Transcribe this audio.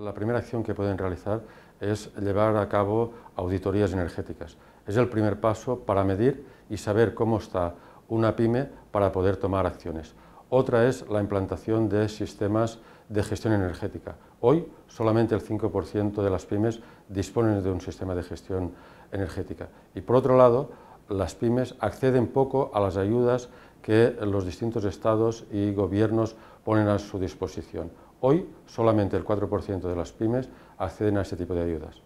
La primera acción que pueden realizar es llevar a cabo auditorías energéticas. Es el primer paso para medir y saber cómo está una pyme para poder tomar acciones. Otra es la implantación de sistemas de gestión energética. Hoy solamente el 5% de las pymes disponen de un sistema de gestión energética. Y por otro lado, las pymes acceden poco a las ayudas que los distintos estados y gobiernos ponen a su disposición. Hoy solamente el 4% de las pymes acceden a este tipo de ayudas.